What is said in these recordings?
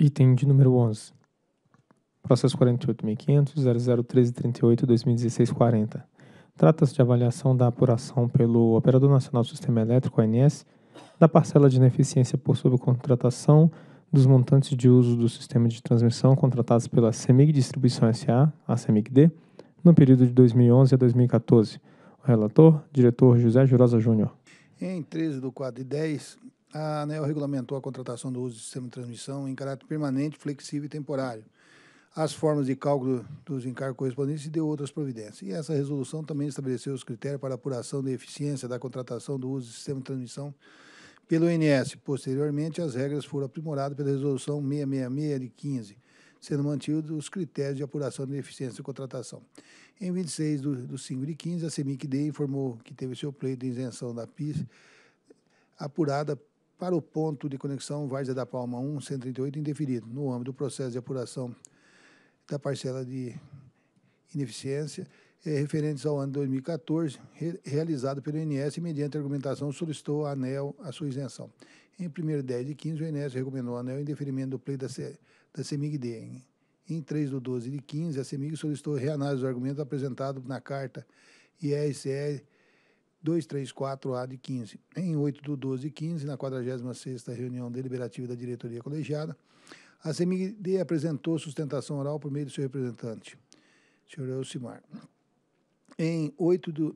Item de número 11. Processo 48500001338 Trata-se de avaliação da apuração pelo Operador Nacional do Sistema Elétrico, ONS, da parcela de ineficiência por subcontratação dos montantes de uso do sistema de transmissão contratados pela CEMIG Distribuição S.A., a CEMIG-D, no período de 2011 a 2014. O relator, diretor José Jurosa Júnior. Em 13 do quadro 10, a ANEL né, regulamentou a contratação do uso de sistema de transmissão em caráter permanente, flexível e temporário, as formas de cálculo dos encargos correspondentes e deu outras providências. E essa resolução também estabeleceu os critérios para apuração da eficiência da contratação do uso de sistema de transmissão pelo INS. Posteriormente, as regras foram aprimoradas pela resolução 666 de 15, sendo mantidos os critérios de apuração da eficiência da contratação. Em 26 de do 5 de 15, a CEMIC-D informou que teve seu pleito de isenção da PIS apurada para o ponto de conexão Várzea da Palma 1, 138, indeferido, no âmbito do processo de apuração da parcela de ineficiência é, referentes ao ano de 2014, re, realizado pelo INS e, mediante argumentação, solicitou a ANEL a sua isenção. Em 1 10 de 15, o INS recomendou a ANEL em deferimento do pleito da, da CEMIG-D. Em, em 3 de 12 de 15, a CEMIG solicitou reanálise do argumento apresentado na carta IRCE 234A de 15, em 8 de 12 de 15, na 46 reunião deliberativa da diretoria colegiada, a CMD apresentou sustentação oral por meio do seu representante, senhor Elcimar. Em 8 de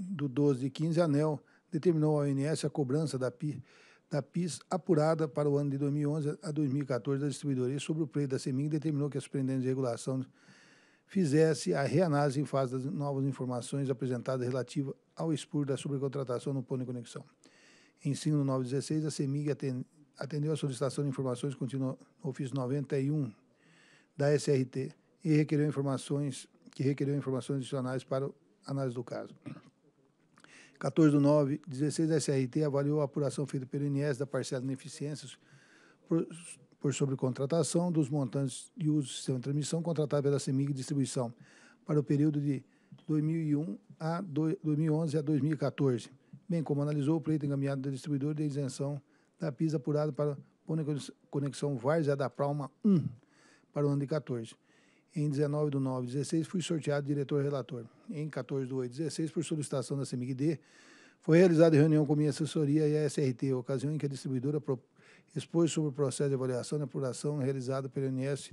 12 de 15, a ANEL determinou à ONS a cobrança da, PI, da PIS apurada para o ano de 2011 a 2014 da distribuidoria sobre o preço da CEMIG e determinou que a Superintendente de Regulação fizesse a reanálise em fase das novas informações apresentadas relativa ao expor da sobrecontratação no Pônei Conexão. Em 916, a CEMIG atendeu a solicitação de informações contínua no ofício 91 da SRT e requereu informações que requereu informações adicionais para análise do caso. 14 do 9, 16 da SRT avaliou a apuração feita pelo INES da parcela de ineficiências por, por sobrecontratação dos montantes de uso do sistema de transmissão contratado pela CEMIG Distribuição para o período de 2001 a do, 2011 a 2014, bem como analisou o pleito encaminhado do distribuidor de isenção da PIS apurado para conexão Várzea da Palma 1 para o ano de 14. Em 19 do 9 16 fui sorteado diretor-relator. Em 14 do 8 16, por solicitação da CMIGD, foi realizada reunião com minha assessoria e a SRT, ocasião em que a distribuidora expôs sobre o processo de avaliação e apuração realizado pelo INS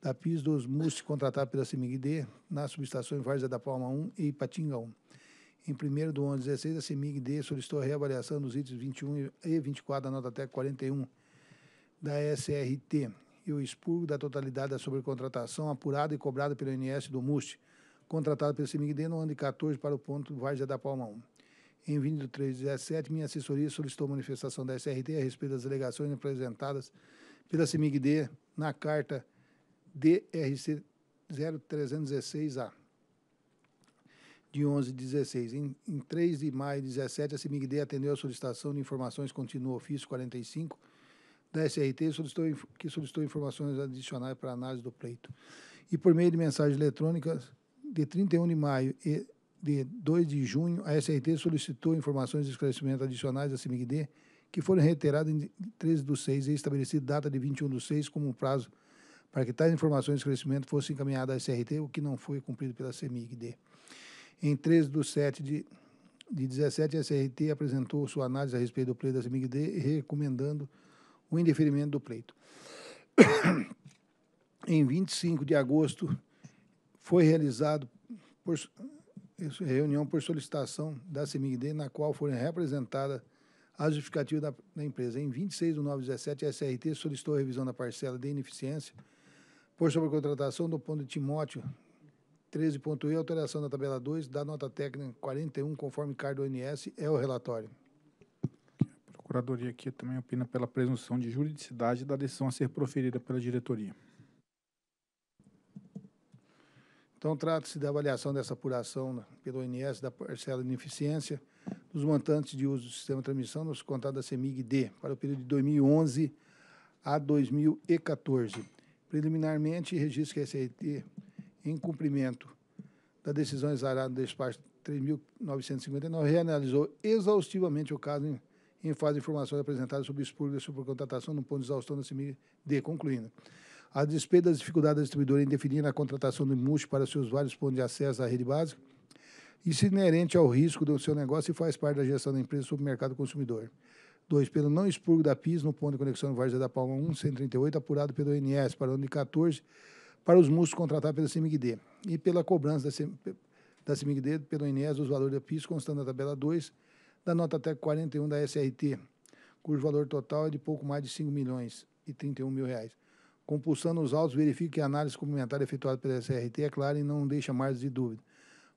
da PIS dos MUST contratados pela CEMIG-D nas subestações Várzea da Palma 1 e Ipatinga 1. Em 1 do 11 16, a CEMIG-D solicitou a reavaliação dos itens 21 e 24 da nota TEC 41 da SRT e o expurgo da totalidade da sobrecontratação apurada e cobrada pelo INS do MUST, contratado pelo CEMIG-D no ano de 14 para o ponto Várzea da Palma 1. Em 23 de 17, minha assessoria solicitou manifestação da SRT a respeito das alegações apresentadas pela CEMIG-D na carta DRC 0316A, de 11 de 16. Em, em 3 de maio de 2017, a CIMIGD atendeu a solicitação de informações contínua ofício 45 da SRT, solicitou, que solicitou informações adicionais para análise do pleito. E por meio de mensagens eletrônicas, de 31 de maio e de 2 de junho, a SRT solicitou informações de esclarecimento adicionais da CIMIGD, que foram reiteradas em 13 do 6 e estabelecida data de 21 do 6 como prazo para que tais informações de esclarecimento fossem encaminhadas à SRT, o que não foi cumprido pela CEMIG-D. Em 13 de 7 de, de 17, a SRT apresentou sua análise a respeito do pleito da CEMIG-D, recomendando o indeferimento do pleito. em 25 de agosto, foi realizado por, reunião por solicitação da CEMIG-D, na qual foram representadas a justificativa da, da, empresa. Em 26 de 9 de 17, a SRT solicitou a revisão da parcela de ineficiência por sobre a contratação do ponto de Timóteo, 13.1, alteração da tabela 2, da nota técnica 41, conforme cardo ONS, é o relatório. A Procuradoria aqui também opina pela presunção de juridicidade da decisão a ser proferida pela diretoria. Então, trata-se da avaliação dessa apuração pelo ONS da parcela de ineficiência dos montantes de uso do sistema de transmissão nos contratos da CEMIG-D para o período de 2011 a 2014. Preliminarmente, registro que a SRT, em cumprimento da decisão exarada do despacho 3.959, reanalisou exaustivamente o caso em, em fase de informações apresentadas sobre expurgo da supercontratação no ponto de exaustão da CIMI-D, concluindo. A despeito das dificuldades da distribuidora em definir a contratação do múltiplo para seus vários pontos de acesso à rede básica, isso é inerente ao risco do seu negócio e faz parte da gestão da empresa sobre o mercado consumidor. 2. Pelo não expurgo da PIS no ponto de conexão Várzea da Palma 1, 138, apurado pelo INS para o ano de 14, para os músculos contratados pela CIMIGD. E pela cobrança da, CIM, da CIMIGD pelo INS os valores da PIS constando na tabela 2 da nota até 41 da SRT, cujo valor total é de pouco mais de 5 milhões e 31 mil reais. Compulsando os autos, verifique que a análise complementar efetuada pela SRT é clara e não deixa margem de dúvida.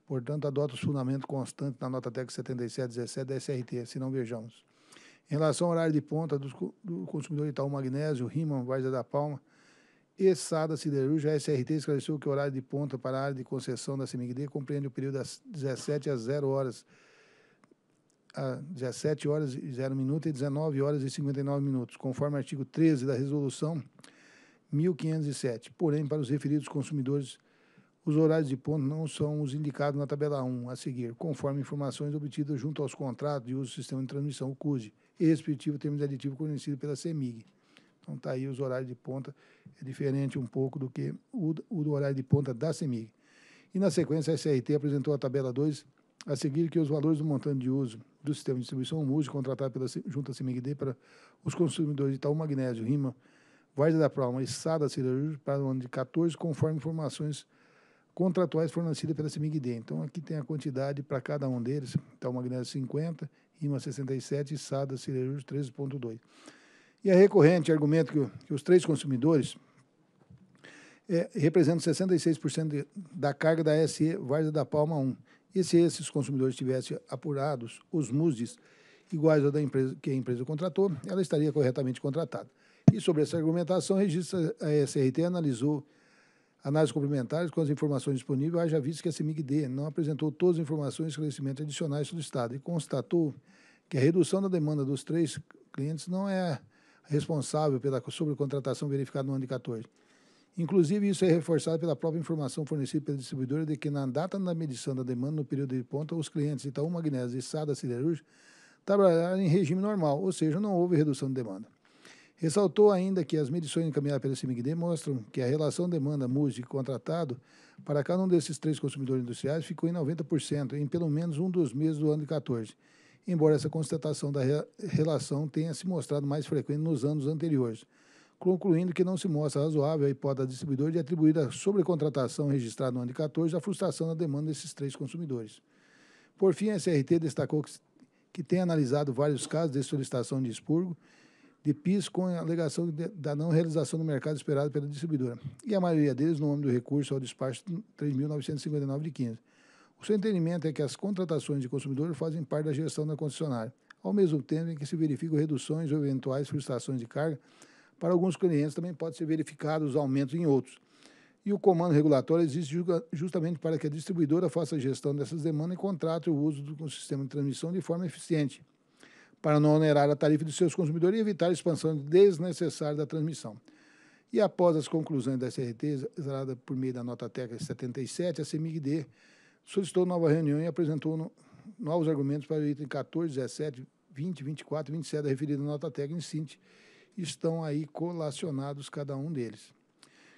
Portanto, adota o fundamento constante na nota TEC 7717 da SRT, se não vejamos. Em relação ao horário de ponta do, do consumidor de Itaú Magnésio, Riemann, Vargas da Palma, e Sada Siderúrgica, a SRT esclareceu que o horário de ponta para a área de concessão da CMGD compreende o período das 17 às 0 horas, a 17 horas e 0 minuto e 19 horas e 59 minutos, conforme o artigo 13 da resolução 1507. Porém, para os referidos consumidores os horários de ponto não são os indicados na tabela 1 a seguir, conforme informações obtidas junto aos contratos de uso do sistema de transmissão, o CUD, e respectivo termo de aditivo conhecido pela CEMIG. Então está aí os horários de ponta, é diferente um pouco do que o, o horário de ponta da CEMIG. E na sequência, a SRT apresentou a tabela 2, a seguir que os valores do montante de uso do sistema de distribuição MUSE contratado pela Junta CEMIG-D para os consumidores de Itaú Magnésio, RIMA, Varda da Palma e Sada Cirurgia para o ano de 14, conforme informações contratuais fornecidas pela cemig Então, aqui tem a quantidade para cada um deles. Então, magnésio 50, IMA 67 e SADA Cirerúrgico 13.2. E a recorrente argumento que, que os três consumidores é, representam 66% da carga da SE Varda da Palma 1. E se esses consumidores tivessem apurados os MUSDs iguais ao da empresa que a empresa contratou, ela estaria corretamente contratada. E sobre essa argumentação, registra a SRT analisou Análise complementares com as informações disponíveis, haja visto que a CEMIG-D não apresentou todas as informações e esclarecimentos adicionais sobre Estado e constatou que a redução da demanda dos três clientes não é responsável pela sobrecontratação verificada no ano de 14. Inclusive, isso é reforçado pela própria informação fornecida pela distribuidora de que na data da medição da demanda no período de ponta, os clientes Itaú Magnésio e Sada Siderúrgica trabalharam em regime normal, ou seja, não houve redução de demanda. Ressaltou ainda que as medições encaminhadas pelo CMIG demonstram que a relação demanda-música contratado para cada um desses três consumidores industriais ficou em 90% em pelo menos um dos meses do ano de 14, embora essa constatação da re relação tenha se mostrado mais frequente nos anos anteriores, concluindo que não se mostra razoável a hipótese do distribuidor de atribuir a sobrecontratação registrada no ano de 14 à frustração da demanda desses três consumidores. Por fim, a SRT destacou que, que tem analisado vários casos de solicitação de expurgo de PIS com a alegação de, da não realização do mercado esperado pela distribuidora, e a maioria deles no âmbito do recurso ao despacho 3.959 de 15. O seu entendimento é que as contratações de consumidor fazem parte da gestão da concessionária, ao mesmo tempo em que se verificam reduções ou eventuais frustrações de carga. Para alguns clientes também pode ser verificados aumentos em outros. E o comando regulatório existe justamente para que a distribuidora faça a gestão dessas demandas e contrate o uso do sistema de transmissão de forma eficiente, para não onerar a tarifa de seus consumidores e evitar a expansão desnecessária da transmissão. E após as conclusões da SRT, exalada por meio da nota técnica 77, a CEMIG-D solicitou nova reunião e apresentou no, novos argumentos para o item 14, 17, 20, 24 e 27 da referida nota técnica em Sint. Estão aí colacionados cada um deles.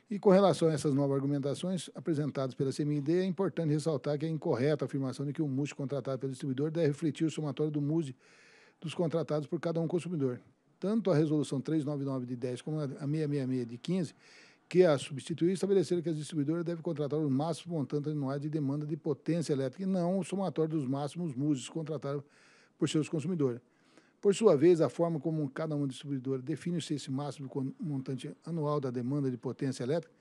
E com relação a essas novas argumentações apresentadas pela CMD, é importante ressaltar que é incorreta a afirmação de que o MUSE contratado pelo distribuidor deve refletir o somatório do MUSE dos contratados por cada um consumidor. Tanto a resolução 399 de 10 como a 666 de 15, que a substituir, estabeleceram que as distribuidoras devem contratar o máximo montante anual de demanda de potência elétrica e não o somatório dos máximos MUSES contratados por seus consumidores. Por sua vez, a forma como cada um distribuidor define se esse máximo montante anual da demanda de potência elétrica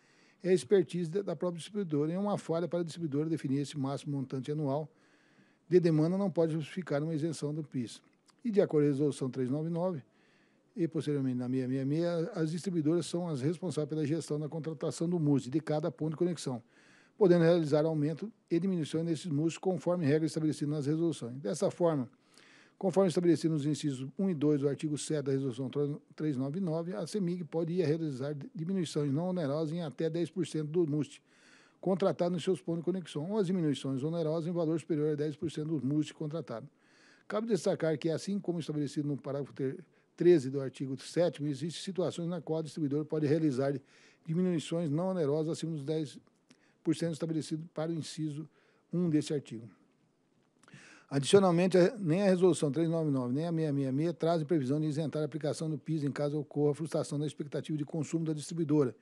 é a expertise da própria distribuidora e é uma falha para a distribuidora definir esse máximo montante anual de demanda não pode justificar uma isenção do PIS. E de acordo com a resolução 399 e posteriormente na 666, as distribuidoras são as responsáveis pela gestão da contratação do MUSE de cada ponto de conexão, podendo realizar aumento e diminuição nesses MUSE conforme regras estabelecidas nas resoluções. Dessa forma, Conforme estabelecido nos incisos 1 e 2 do artigo 7 da Resolução 399, a CEMIG pode realizar diminuições não onerosas em até 10% do MUST contratado nos seus pontos de conexão, ou as diminuições onerosas em valor superior a 10% do MUST contratado. Cabe destacar que, assim como estabelecido no parágrafo 13 do artigo 7, existem situações na qual o distribuidor pode realizar diminuições não onerosas acima dos 10% estabelecido para o inciso 1 desse artigo. Adicionalmente, nem a Resolução 399 nem a 666 trazem previsão de isentar a aplicação do PIS em caso ocorra frustração da expectativa de consumo da distribuidora,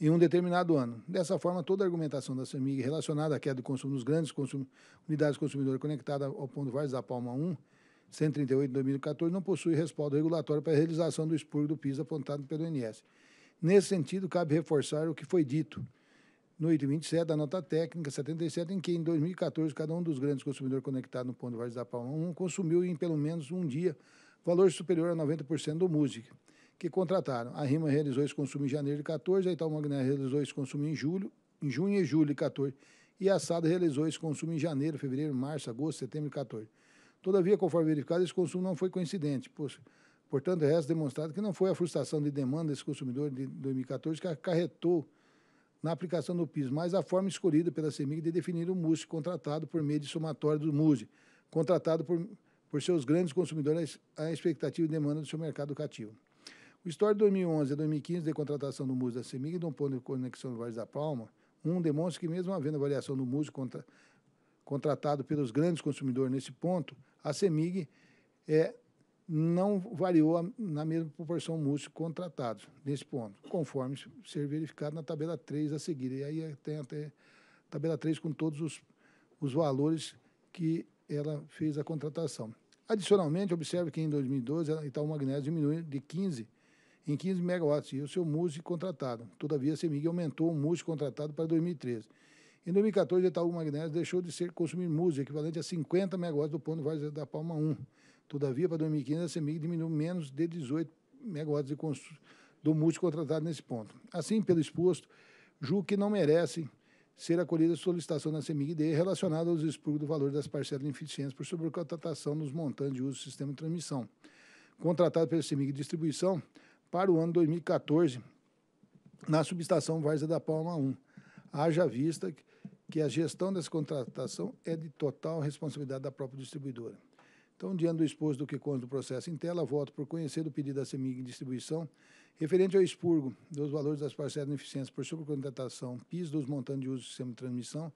em um determinado ano. Dessa forma, toda a argumentação da CEMIG relacionada à queda de consumo nos grandes consum... unidades consumidoras conectadas ao ponto Vars da Palma 1, 138 de 2014, não possui respaldo regulatório para a realização do expurgo do PIS apontado pelo INS. Nesse sentido, cabe reforçar o que foi dito no item 27 da nota técnica 77, em que em 2014 cada um dos grandes consumidores conectados no ponto Vars da Palma 1 consumiu em pelo menos um dia valor superior a 90% do MUSIC que contrataram. A Rima realizou esse consumo em janeiro de 14, a Itaú Magné realizou esse consumo em julho, em junho e julho de 14, e a SAD realizou esse consumo em janeiro, fevereiro, março, agosto, setembro de 14. Todavia, conforme verificado, esse consumo não foi coincidente. Portanto, resta demonstrado que não foi a frustração de demanda desse consumidor de 2014 que acarretou na aplicação do PIS, mas a forma escolhida pela CEMIG de definir o MUSE contratado por meio de somatório do MUSE, contratado por, por seus grandes consumidores à expectativa e demanda do seu mercado cativo. O histórico de 2011 a 2015 de contratação do músico da CEMIG e do ponto de conexão do Vale da Palma, um demonstra que mesmo havendo avaliação do músico contra, contratado pelos grandes consumidores nesse ponto, a CEMIG é, não variou a, na mesma proporção músico contratado nesse ponto, conforme ser verificado na tabela 3 a seguir. E aí tem até a tabela 3 com todos os, os valores que ela fez a contratação. Adicionalmente, observe que em 2012 a Itaú Magnésio diminuiu de 15 em 15 megawatts e o seu MUSE contratado. Todavia, a CEMIG aumentou o MUSE contratado para 2013. Em 2014, a Itaú Magnésio deixou de ser consumir MUSE, equivalente a 50 megawatts do ponto de da Palma 1. Todavia, para 2015, a CEMIG diminuiu menos de 18 megawatts de do MUSE contratado nesse ponto. Assim, pelo exposto, julgo que não merece ser acolhida a solicitação da CEMIG-DE relacionada aos expurgos do valor das parcelas de ineficiência por sobrecontratação nos montantes de uso do sistema de transmissão. Contratado pela CEMIG Distribuição, para o ano 2014 na subestação Várzea da Palma 1. Haja vista que a gestão dessa contratação é de total responsabilidade da própria distribuidora. Então, diante do exposto do que consta do processo em tela, voto por conhecer do pedido da CEMIG em distribuição referente ao expurgo dos valores das parcelas de eficiência por subcontratação PIS dos montantes de uso do sistema de transmissão,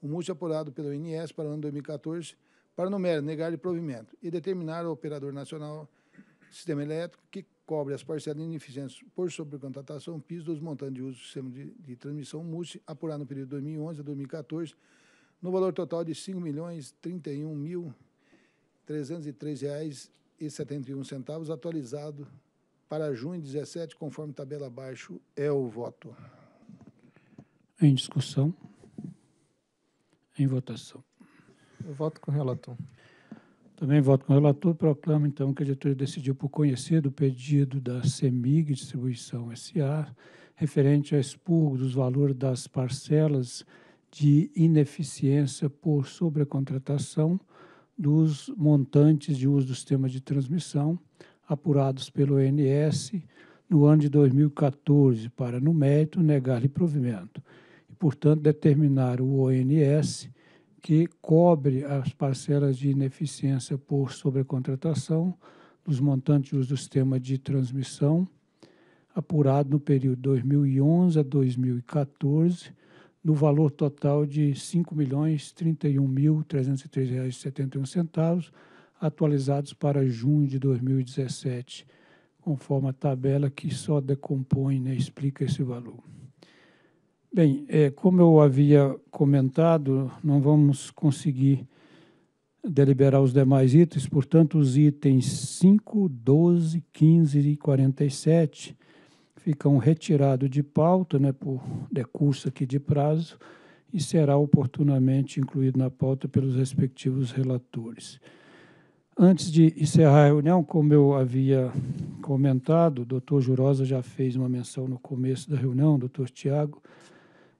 o multi apurado pelo INS para o ano 2014, para no mero, negar-lhe provimento e determinar ao operador nacional sistema elétrico que cobre as parcelas ineficientes por sobrecontratação PIS dos montantes de uso do sistema de, de transmissão MUSE apurado no período de 2011 a 2014, no valor total de R$ 5.031.303,71, atualizado para junho de 2017, conforme tabela abaixo, é o voto. Em discussão. Em votação. Eu voto com o relator. Também voto com o relator. Proclamo, então, que a diretoria decidiu por conhecer do pedido da CEMIG Distribuição S.A., referente ao expurgo dos valores das parcelas de ineficiência por sobrecontratação dos montantes de uso do sistema de transmissão apurados pelo ONS no ano de 2014 para, no mérito, negar-lhe provimento e, portanto, determinar o ONS que cobre as parcelas de ineficiência por sobrecontratação dos montantes do sistema de transmissão apurado no período 2011 a 2014 no valor total de R$ 5.031.303,71, atualizados para junho de 2017, conforme a tabela que só decompõe e né, explica esse valor. Bem, é, como eu havia comentado, não vamos conseguir deliberar os demais itens, portanto, os itens 5, 12, 15 e 47 ficam retirados de pauta, né, por decurso aqui de prazo, e será oportunamente incluído na pauta pelos respectivos relatores. Antes de encerrar a reunião, como eu havia comentado, o doutor Jurosa já fez uma menção no começo da reunião, doutor Tiago,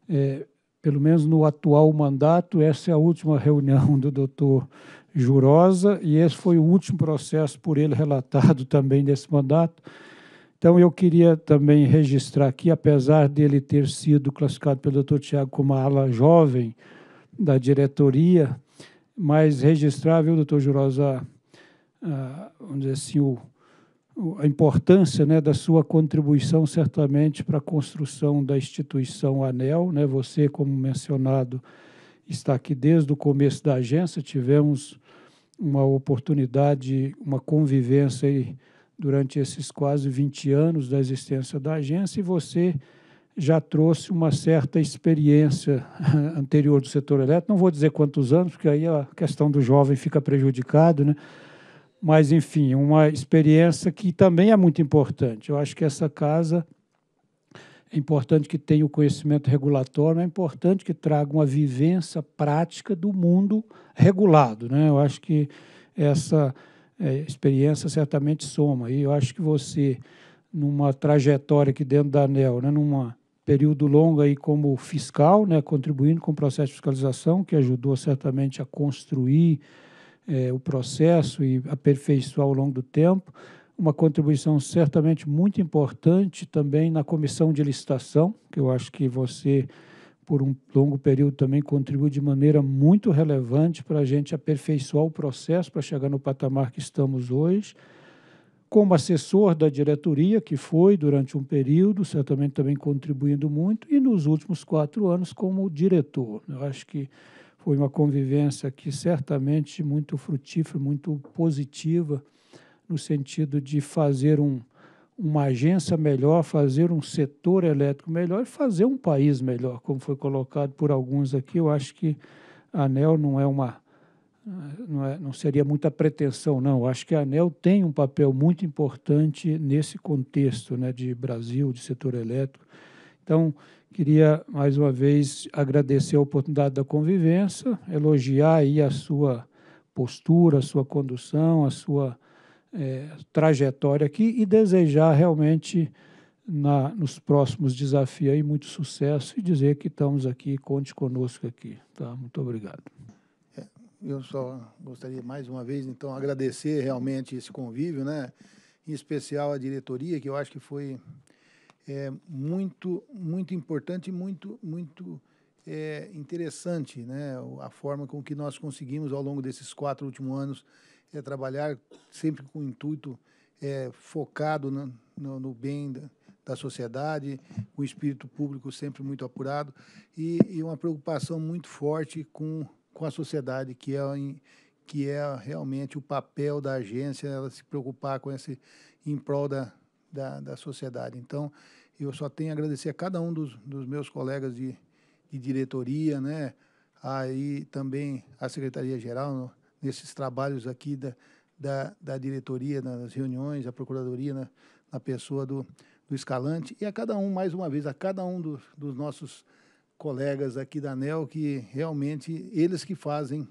é, pelo menos no atual mandato, essa é a última reunião do doutor Jurosa e esse foi o último processo por ele relatado também nesse mandato. Então, eu queria também registrar aqui, apesar dele ter sido classificado pelo doutor Tiago como a ala jovem da diretoria, mas registrar, viu, doutor Jurosa, ah, vamos dizer assim, o, a importância né, da sua contribuição, certamente, para a construção da instituição ANEL. Né? Você, como mencionado, está aqui desde o começo da agência. Tivemos uma oportunidade, uma convivência aí durante esses quase 20 anos da existência da agência e você já trouxe uma certa experiência anterior do setor elétrico. Não vou dizer quantos anos, porque aí a questão do jovem fica prejudicado, né? Mas, enfim, uma experiência que também é muito importante. Eu acho que essa casa é importante que tenha o conhecimento regulatório, é importante que traga uma vivência prática do mundo regulado. Né? Eu acho que essa é, experiência certamente soma. E eu acho que você, numa trajetória aqui dentro da ANEL, né, num período longo aí como fiscal, né, contribuindo com o processo de fiscalização, que ajudou certamente a construir é, o processo e aperfeiçoar ao longo do tempo. Uma contribuição certamente muito importante também na comissão de licitação, que eu acho que você, por um longo período, também contribuiu de maneira muito relevante para a gente aperfeiçoar o processo para chegar no patamar que estamos hoje. Como assessor da diretoria, que foi durante um período, certamente também contribuindo muito, e nos últimos quatro anos como diretor. Eu acho que foi uma convivência que certamente muito frutífera, muito positiva, no sentido de fazer um, uma agência melhor, fazer um setor elétrico melhor e fazer um país melhor, como foi colocado por alguns aqui. Eu acho que a ANEL não é uma não, é, não seria muita pretensão, não. Eu acho que a ANEL tem um papel muito importante nesse contexto né, de Brasil, de setor elétrico então, queria mais uma vez agradecer a oportunidade da convivência, elogiar aí a sua postura, a sua condução, a sua é, trajetória aqui e desejar realmente na, nos próximos desafios aí muito sucesso e dizer que estamos aqui, conte conosco aqui. Tá? Muito obrigado. É, eu só gostaria mais uma vez, então, agradecer realmente esse convívio, né? em especial a diretoria, que eu acho que foi é, muito, muito importante e muito, muito é, interessante né? a forma com que nós conseguimos, ao longo desses quatro últimos anos, é, trabalhar sempre com o intuito é, focado no, no, no bem da, da, sociedade, o espírito público sempre muito apurado e, e uma preocupação muito forte com, com a sociedade, que é, que é realmente o papel da agência, ela se preocupar com esse em prol da, da, da sociedade. Então, eu só tenho a agradecer a cada um dos, dos meus colegas de, de diretoria, né? Aí também a Secretaria-Geral, nesses trabalhos aqui da, da, da diretoria, nas reuniões, a Procuradoria, na, na pessoa do, do Escalante, e a cada um, mais uma vez, a cada um dos, dos nossos colegas aqui da ANEL, que realmente eles que fazem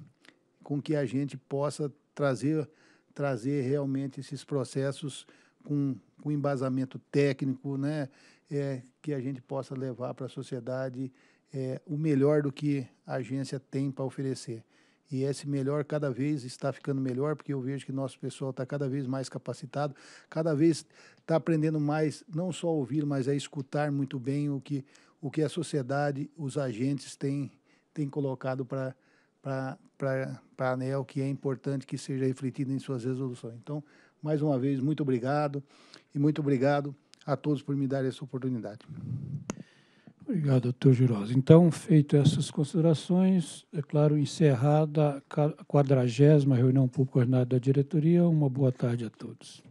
com que a gente possa trazer, trazer realmente esses processos com, com embasamento técnico, né? é, que a gente possa levar para a sociedade é, o melhor do que a agência tem para oferecer. E esse melhor cada vez está ficando melhor, porque eu vejo que nosso pessoal está cada vez mais capacitado, cada vez está aprendendo mais, não só a ouvir, mas a escutar muito bem o que, o que a sociedade, os agentes têm, têm colocado para para a ANEL, que é importante que seja refletido em suas resoluções. Então, mais uma vez, muito obrigado e muito obrigado a todos por me dar essa oportunidade. Obrigado, doutor Girosa. Então, feito essas considerações, é claro, encerrada a quadragésima reunião pública ordinária da diretoria. Uma boa tarde a todos.